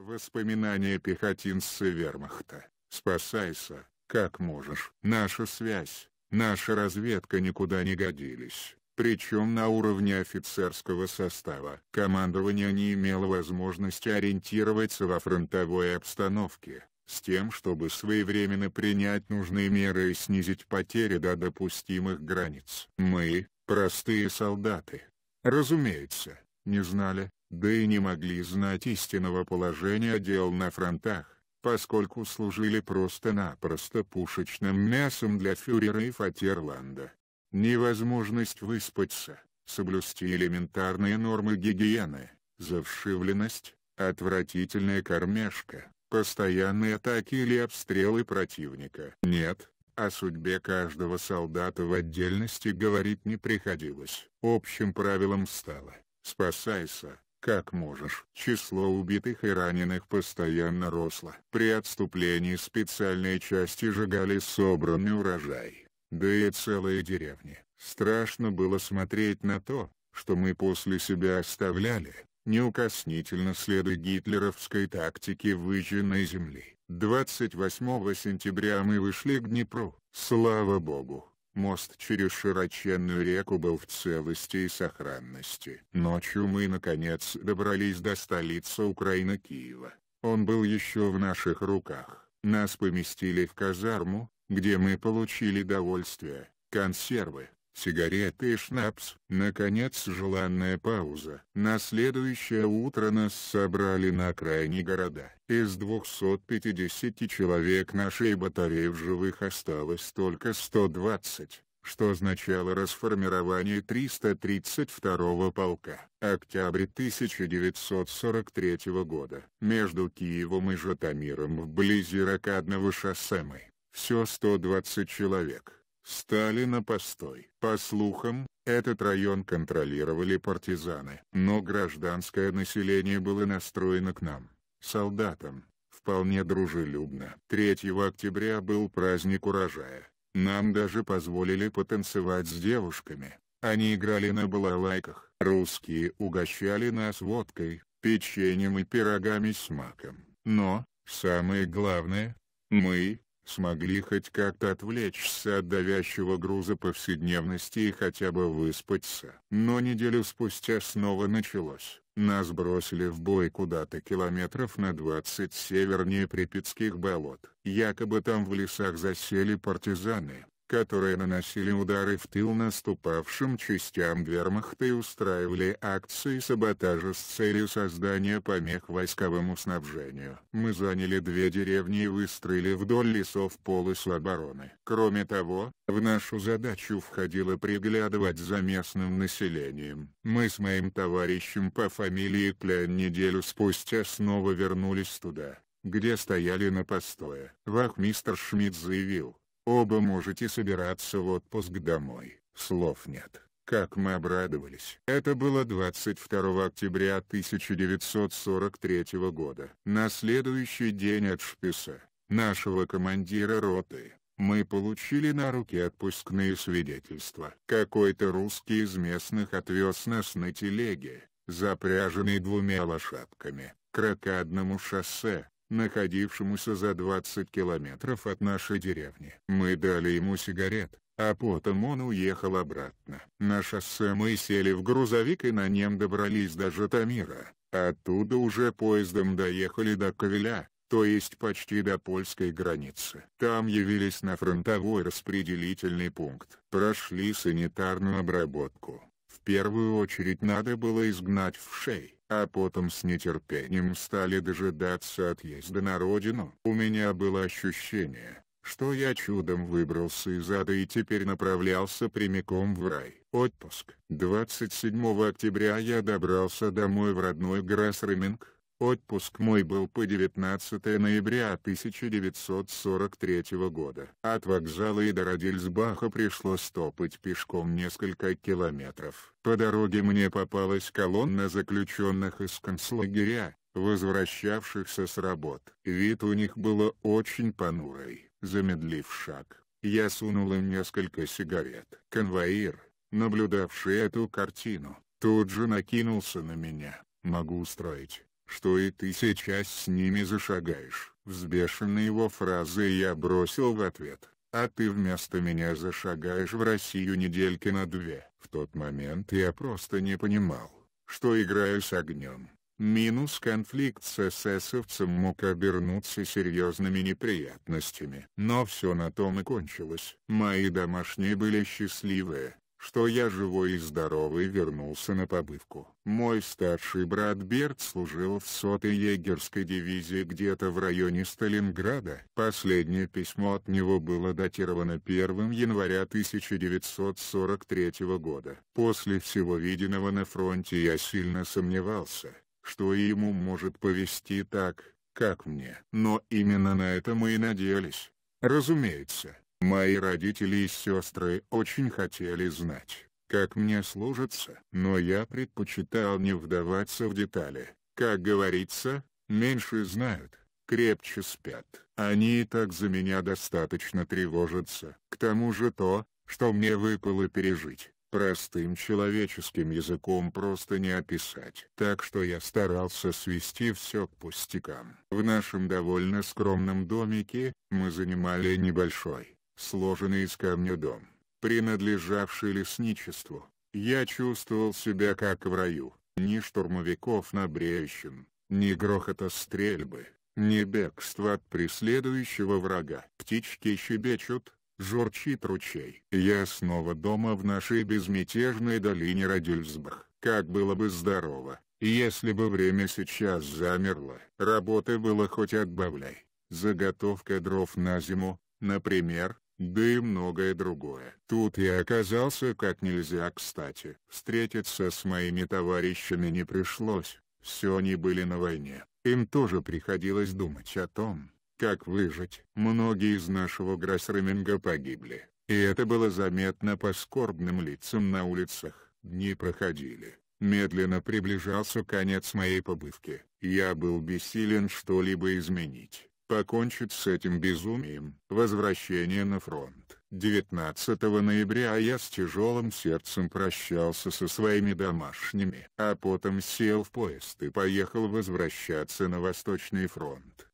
Воспоминания пехотинца вермахта. «Спасайся, как можешь. Наша связь, наша разведка никуда не годились» причем на уровне офицерского состава. Командование не имело возможности ориентироваться во фронтовой обстановке, с тем, чтобы своевременно принять нужные меры и снизить потери до допустимых границ. Мы, простые солдаты. Разумеется, не знали, да и не могли знать истинного положения дел на фронтах, поскольку служили просто-напросто пушечным мясом для фюрера и Фатерланда. Невозможность выспаться, соблюсти элементарные нормы гигиены, завшивленность, отвратительная кормежка, постоянные атаки или обстрелы противника. Нет, о судьбе каждого солдата в отдельности говорить не приходилось. Общим правилом стало, Спасайся, как можешь. Число убитых и раненых постоянно росло. При отступлении специальные части сжигали собранный урожай. Да и целые деревни. Страшно было смотреть на то, что мы после себя оставляли, неукоснительно следы гитлеровской тактики выжженной земли. 28 сентября мы вышли к Днепру, слава богу. Мост через широченную реку был в целости и сохранности. Ночью мы, наконец, добрались до столицы Украины Киева. Он был еще в наших руках. Нас поместили в казарму, где мы получили довольствие, консервы, сигареты и шнапс. Наконец желанная пауза. На следующее утро нас собрали на окраине города. Из 250 человек нашей батареи в живых осталось только 120 что означало расформирование 332-го полка. Октябрь 1943 года. Между Киевом и Житомиром вблизи ракадного шоссе мы. Все 120 человек. Стали на постой. По слухам, этот район контролировали партизаны, но гражданское население было настроено к нам, солдатам, вполне дружелюбно. 3 октября был праздник урожая. Нам даже позволили потанцевать с девушками. Они играли на балалайках. Русские угощали нас водкой, печеньем и пирогами с маком. Но, самое главное, мы, смогли хоть как-то отвлечься от давящего груза повседневности и хотя бы выспаться. Но неделю спустя снова началось. Нас бросили в бой куда-то километров на 20 севернее Припятских болот. Якобы там в лесах засели партизаны которые наносили удары в тыл наступавшим частям вермахта и устраивали акции саботажа с целью создания помех войсковому снабжению. Мы заняли две деревни и выстроили вдоль лесов полосы обороны. Кроме того, в нашу задачу входило приглядывать за местным населением. Мы с моим товарищем по фамилии Клян неделю спустя снова вернулись туда, где стояли на постое. Вахмистр Шмидт заявил, Оба можете собираться в отпуск домой. Слов нет. Как мы обрадовались. Это было 22 октября 1943 года. На следующий день от Шписа, нашего командира роты, мы получили на руки отпускные свидетельства. Какой-то русский из местных отвез нас на телеге, запряженной двумя лошадками, к ракадному шоссе, находившемуся за 20 километров от нашей деревни. Мы дали ему сигарет, а потом он уехал обратно. На шоссе мы сели в грузовик и на нем добрались до Житомира. Оттуда уже поездом доехали до Ковеля, то есть почти до польской границы. Там явились на фронтовой распределительный пункт. Прошли санитарную обработку. В первую очередь надо было изгнать вшей а потом с нетерпением стали дожидаться отъезда на родину. У меня было ощущение, что я чудом выбрался из ада и теперь направлялся прямиком в рай. Отпуск. 27 октября я добрался домой в родной Грасреминг. Отпуск мой был по 19 ноября 1943 года. От вокзала и до Родильсбаха пришлось топать пешком несколько километров. По дороге мне попалась колонна заключенных из концлагеря, возвращавшихся с работ. Вид у них было очень понурый. Замедлив шаг, я сунул им несколько сигарет. Конвоир, наблюдавший эту картину, тут же накинулся на меня. «Могу устроить» что и ты сейчас с ними зашагаешь. Взбешенные его фразы я бросил в ответ, а ты вместо меня зашагаешь в Россию недельки на две. В тот момент я просто не понимал, что играю с огнем. Минус конфликт с эсэсовцем мог обернуться серьезными неприятностями. Но все на том и кончилось. Мои домашние были счастливые что я живой и здоровый вернулся на побывку. Мой старший брат Берт служил в сотой егерской дивизии где-то в районе Сталинграда. Последнее письмо от него было датировано 1 января 1943 года. После всего виденного на фронте я сильно сомневался, что ему может повести так, как мне. Но именно на это мы и надеялись. Разумеется, Мои родители и сестры очень хотели знать, как мне служится, но я предпочитал не вдаваться в детали. Как говорится, меньше знают, крепче спят. Они и так за меня достаточно тревожатся. К тому же то, что мне выпало пережить, простым человеческим языком просто не описать. Так что я старался свести все к пустякам. В нашем довольно скромном домике мы занимали небольшой, сложенный из камня дом, принадлежавший лесничеству. Я чувствовал себя как в раю, ни штурмовиков на Бреющин, ни грохота стрельбы, ни бегства от преследующего врага. Птички щебечут, журчит ручей. Я снова дома в нашей безмятежной долине Радюльсбах. Как было бы здорово, если бы время сейчас замерло. Работы было хоть отбавляй. Заготовка дров на зиму, например, да и многое другое. Тут я оказался как нельзя кстати. Встретиться с моими товарищами не пришлось, все они были на войне. Им тоже приходилось думать о том, как выжить. Многие из нашего Гроссреминга погибли, и это было заметно по скорбным лицам на улицах. Дни проходили. Медленно приближался конец моей побывки. Я был бессилен что-либо изменить покончит с этим безумием. Возвращение на фронт. 19 ноября я с тяжелым сердцем прощался со своими домашними, а потом сел в поезд и поехал возвращаться на Восточный фронт.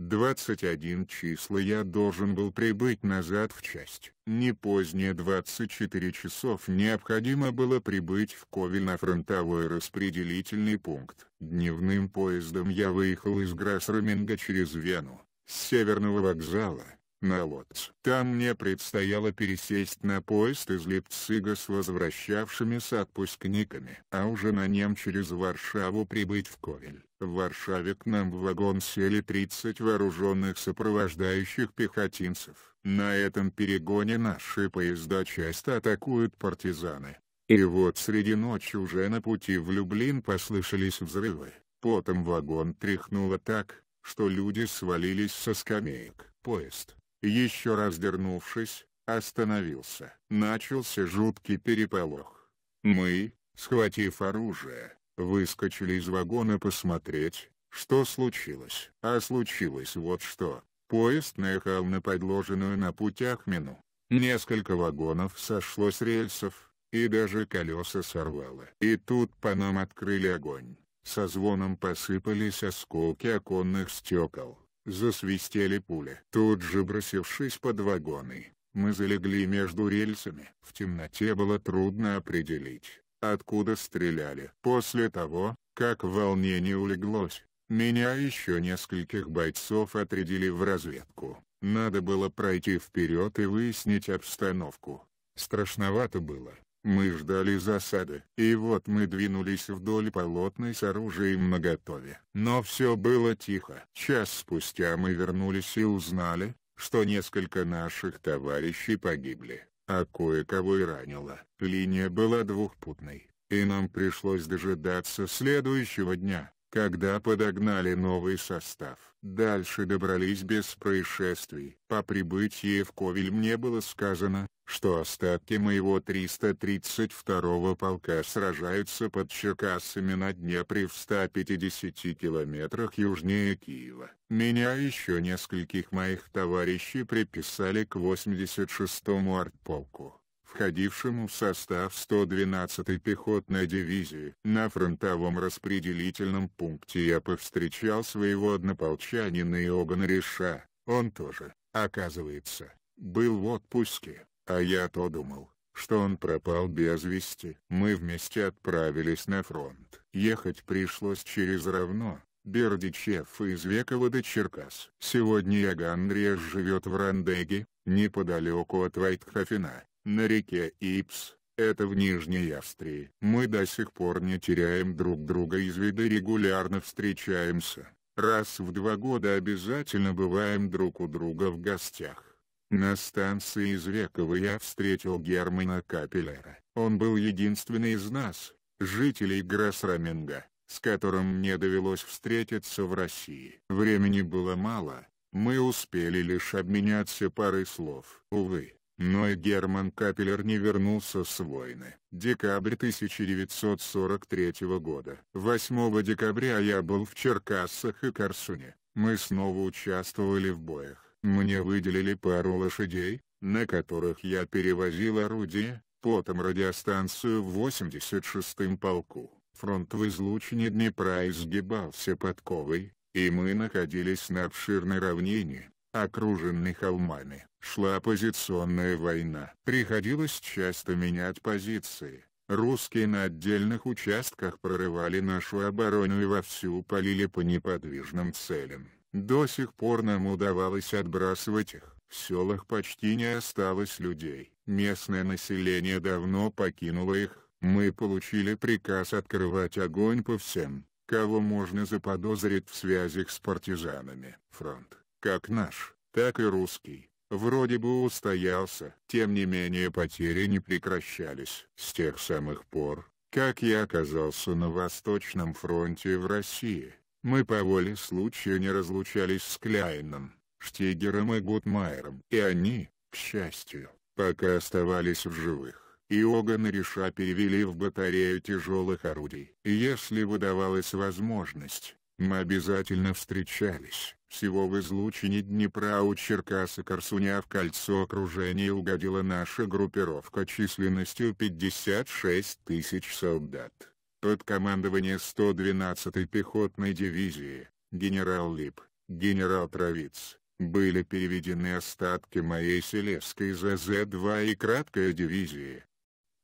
21 числа я должен был прибыть назад в часть. Не позднее 24 часов необходимо было прибыть в Ковель на фронтовой распределительный пункт. Дневным поездом я выехал из Грасраминга через Вену, с северного вокзала, на Лотц. Там мне предстояло пересесть на поезд из Липцига с возвращавшимися отпускниками, а уже на нем через Варшаву прибыть в Ковель. В Варшаве к нам в вагон сели 30 вооруженных сопровождающих пехотинцев. На этом перегоне наши поезда часто атакуют партизаны. И вот среди ночи уже на пути в Люблин послышались взрывы. Потом вагон тряхнуло так, что люди свалились со скамеек. Поезд, еще раз дернувшись, остановился. Начался жуткий переполох. Мы, схватив оружие, выскочили из вагона посмотреть, что случилось. А случилось вот что. Поезд наехал на подложенную на путях мину. Несколько вагонов сошло с рельсов, и даже колеса сорвало. И тут по нам открыли огонь. Со звоном посыпались осколки оконных стекол. Засвистели пули. Тут же бросившись под вагоны, мы залегли между рельсами. В темноте было трудно определить, откуда стреляли. После того, как волнение улеглось, меня еще нескольких бойцов отрядили в разведку. Надо было пройти вперед и выяснить обстановку. Страшновато было. Мы ждали засады. И вот мы двинулись вдоль полотной с оружием наготове. Но все было тихо. Час спустя мы вернулись и узнали, что несколько наших товарищей погибли а кое-кого и ранило. Линия была двухпутной, и нам пришлось дожидаться следующего дня когда подогнали новый состав. Дальше добрались без происшествий. По прибытии в Ковель мне было сказано, что остатки моего 332-го полка сражаются под Чекасами на Днепре в 150 километрах южнее Киева. Меня еще нескольких моих товарищей приписали к 86-му артполку входившему в состав 112-й пехотной дивизии. На фронтовом распределительном пункте я повстречал своего однополчанина Иогана Реша. Он тоже, оказывается, был в отпуске, а я то думал, что он пропал без вести. Мы вместе отправились на фронт. Ехать пришлось через равно, Бердичев из Векова до Черкас. Сегодня Яган Реш живет в Рандеге, неподалеку от Вайтхофена на реке Ипс, это в Нижней Австрии. Мы до сих пор не теряем друг друга из вида, регулярно встречаемся. Раз в два года обязательно бываем друг у друга в гостях. На станции из Векова я встретил Германа Капеллера. Он был единственный из нас, жителей Гроссраминга, с которым мне довелось встретиться в России. Времени было мало, мы успели лишь обменяться парой слов. Увы, но и Герман Капеллер не вернулся с войны. Декабрь 1943 года. 8 декабря я был в Черкассах и Корсуне. Мы снова участвовали в боях. Мне выделили пару лошадей, на которых я перевозил орудие, потом радиостанцию в 86-м полку. Фронт в излучине Днепра изгибался подковой, и мы находились на обширной равнине, окруженной холмами. Шла оппозиционная война. Приходилось часто менять позиции. Русские на отдельных участках прорывали нашу оборону и вовсю полили по неподвижным целям. До сих пор нам удавалось отбрасывать их. В селах почти не осталось людей. Местное население давно покинуло их. Мы получили приказ открывать огонь по всем, кого можно заподозрить в связях с партизанами. Фронт, как наш, так и русский, Вроде бы устоялся. Тем не менее потери не прекращались. С тех самых пор, как я оказался на Восточном фронте в России, мы по воле случая не разлучались с Кляйном, Штигером и Гутмайером. И они, к счастью, пока оставались в живых. Иоганн и Реша перевели в батарею тяжелых орудий. Если выдавалась возможность, мы обязательно встречались. Всего в излучине Днепра у Черкаса Корсуня в кольцо окружения угодила наша группировка численностью 56 тысяч солдат. Под командование 112-й пехотной дивизии, генерал Лип, генерал Травиц, были переведены остатки моей Селевской ЗЗ-2 и краткой дивизии.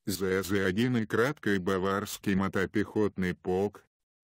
ЗЗ-1 и краткой баварский мотопехотный полк,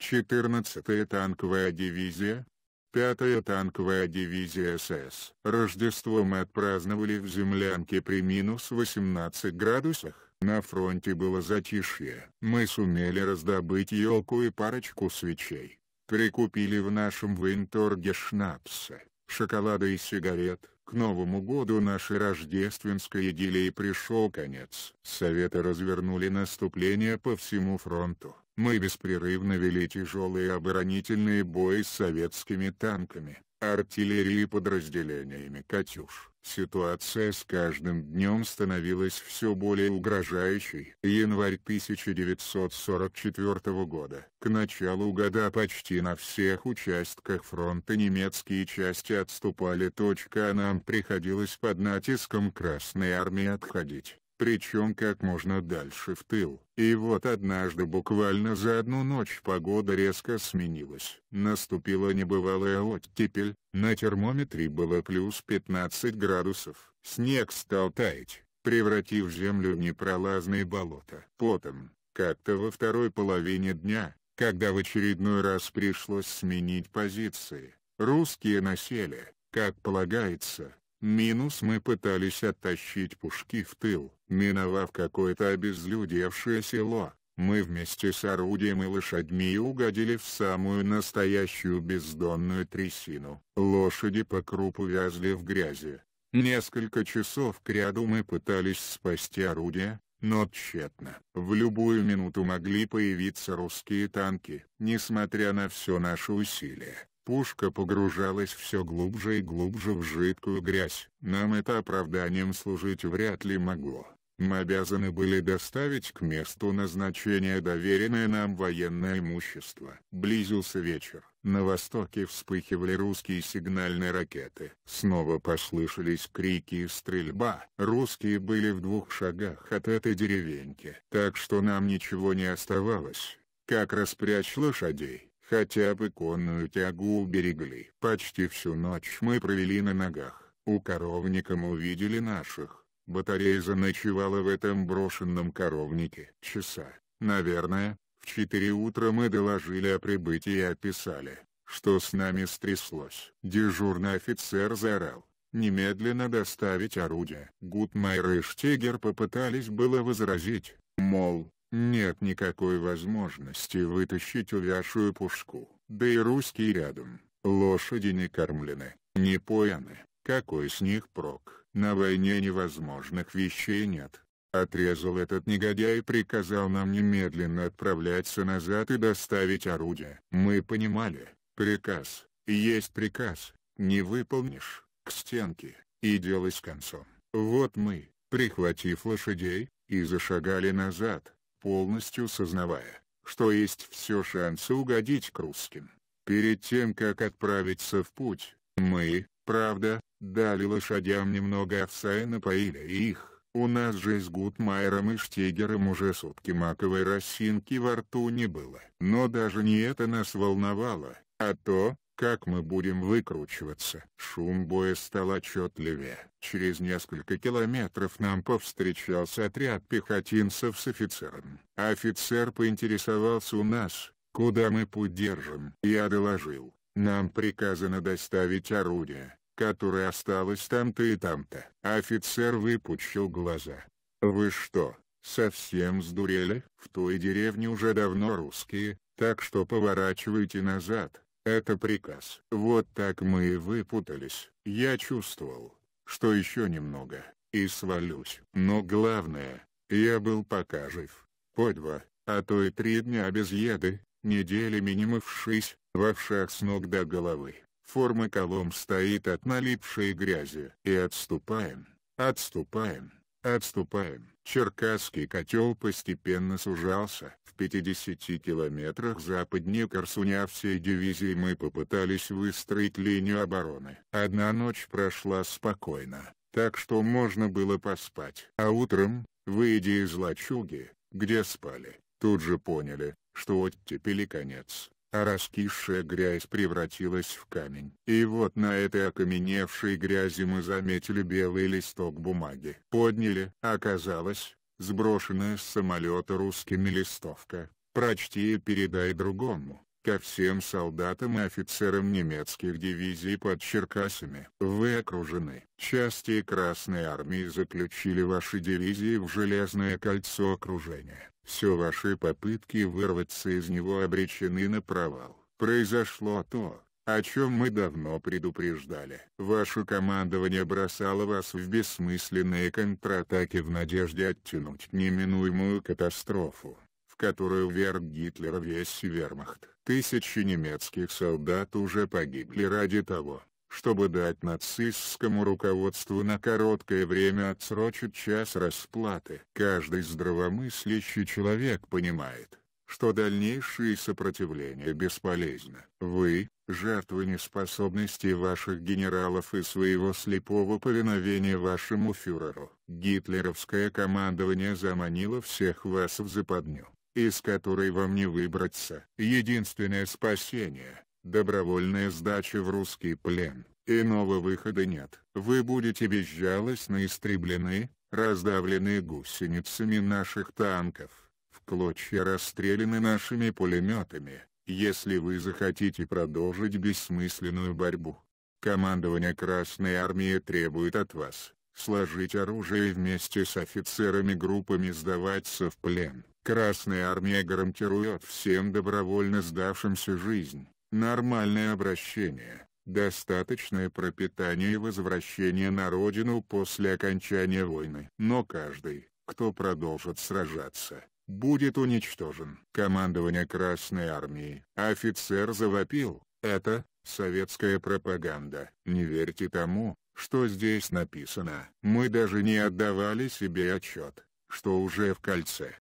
14-я танковая дивизия, 5-я танковая дивизия СС. Рождество мы отпраздновали в землянке при минус 18 градусах. На фронте было затишье. Мы сумели раздобыть елку и парочку свечей. Прикупили в нашем винторге шнапса, шоколада и сигарет. К Новому году нашей рождественской идиллии пришел конец. Советы развернули наступление по всему фронту. Мы беспрерывно вели тяжелые оборонительные бои с советскими танками, артиллерией и подразделениями «Катюш». Ситуация с каждым днем становилась все более угрожающей. Январь 1944 года. К началу года почти на всех участках фронта немецкие части отступали. Точка, а нам приходилось под натиском Красной Армии отходить причем как можно дальше в тыл. И вот однажды буквально за одну ночь погода резко сменилась. Наступила небывалая оттепель, на термометре было плюс 15 градусов. Снег стал таять, превратив землю в непролазные болота. Потом, как-то во второй половине дня, когда в очередной раз пришлось сменить позиции, русские насели, как полагается, Минус мы пытались оттащить пушки в тыл. Миновав какое-то обезлюдевшее село, мы вместе с орудием и лошадьми угодили в самую настоящую бездонную трясину. Лошади по крупу вязли в грязи. Несколько часов кряду мы пытались спасти орудие, но тщетно. В любую минуту могли появиться русские танки. Несмотря на все наши усилия, Пушка погружалась все глубже и глубже в жидкую грязь. Нам это оправданием служить вряд ли могло. Мы обязаны были доставить к месту назначения доверенное нам военное имущество. Близился вечер. На востоке вспыхивали русские сигнальные ракеты. Снова послышались крики и стрельба. Русские были в двух шагах от этой деревеньки. Так что нам ничего не оставалось, как распрячь лошадей. Хотя бы конную тягу уберегли. Почти всю ночь мы провели на ногах. У коровника мы увидели наших. Батарея заночевала в этом брошенном коровнике. Часа, наверное, в четыре утра мы доложили о прибытии и описали, что с нами стряслось. Дежурный офицер заорал. Немедленно доставить орудие. Гутмайер и Штегер попытались было возразить, мол, нет никакой возможности вытащить увязшую пушку. Да и русские рядом, лошади не кормлены, не пояны, какой с них прок, на войне невозможных вещей нет. Отрезал этот негодяй и приказал нам немедленно отправляться назад и доставить орудие. Мы понимали, приказ, есть приказ, не выполнишь, к стенке, и дело с концом. Вот мы, прихватив лошадей, и зашагали назад полностью сознавая, что есть все шансы угодить к русским. Перед тем, как отправиться в путь, мы, правда, дали лошадям немного овса и напоили их. У нас же с Гутмайером и Штегером уже сутки маковой росинки во рту не было. Но даже не это нас волновало, а то, как мы будем выкручиваться? Шум боя стал отчетливее. Через несколько километров нам повстречался отряд пехотинцев с офицером. Офицер поинтересовался у нас, куда мы путь держим. Я доложил, нам приказано доставить орудие, которое осталось там-то и там-то. Офицер выпучил глаза. Вы что, совсем сдурели? В той деревне уже давно русские, так что поворачивайте назад. Это приказ. Вот так мы и выпутались. Я чувствовал, что еще немного, и свалюсь. Но главное, я был пока жив. По два, а то и три дня без еды, неделями не мывшись, в овшах с ног до головы. Форма колом стоит от налипшей грязи. И отступаем, отступаем, отступаем. Черкасский котел постепенно сужался. 50 километрах западнее Корсуня всей дивизии мы попытались выстроить линию обороны. Одна ночь прошла спокойно, так что можно было поспать. А утром, выйдя из лачуги, где спали, тут же поняли, что оттепели конец а раскисшая грязь превратилась в камень. И вот на этой окаменевшей грязи мы заметили белый листок бумаги. Подняли. Оказалось, сброшенная с самолета русскими листовка. Прочти и передай другому, ко всем солдатам и офицерам немецких дивизий под Черкасами. Вы окружены. Части Красной Армии заключили ваши дивизии в железное кольцо окружения. Все ваши попытки вырваться из него обречены на провал. Произошло то, о чем мы давно предупреждали. Ваше командование бросало вас в бессмысленные контратаки в надежде оттянуть неминуемую катастрофу, в которую верг Гитлер весь вермахт. Тысячи немецких солдат уже погибли ради того, чтобы дать нацистскому руководству на короткое время отсрочить час расплаты. Каждый здравомыслящий человек понимает, что дальнейшее сопротивление бесполезно. Вы, жертвы неспособности ваших генералов и своего слепого повиновения вашему фюреру. Гитлеровское командование заманило всех вас в западню, из которой вам не выбраться. Единственное спасение — добровольная сдача в русский плен. Иного выхода нет. Вы будете безжалостно истреблены, раздавлены гусеницами наших танков клочья расстреляны нашими пулеметами, если вы захотите продолжить бессмысленную борьбу. Командование Красной Армии требует от вас, сложить оружие и вместе с офицерами группами сдаваться в плен. Красная Армия гарантирует всем добровольно сдавшимся жизнь, нормальное обращение, достаточное пропитание и возвращение на родину после окончания войны. Но каждый, кто продолжит сражаться, будет уничтожен. Командование Красной Армии. Офицер завопил. Это советская пропаганда. Не верьте тому, что здесь написано. Мы даже не отдавали себе отчет, что уже в кольце.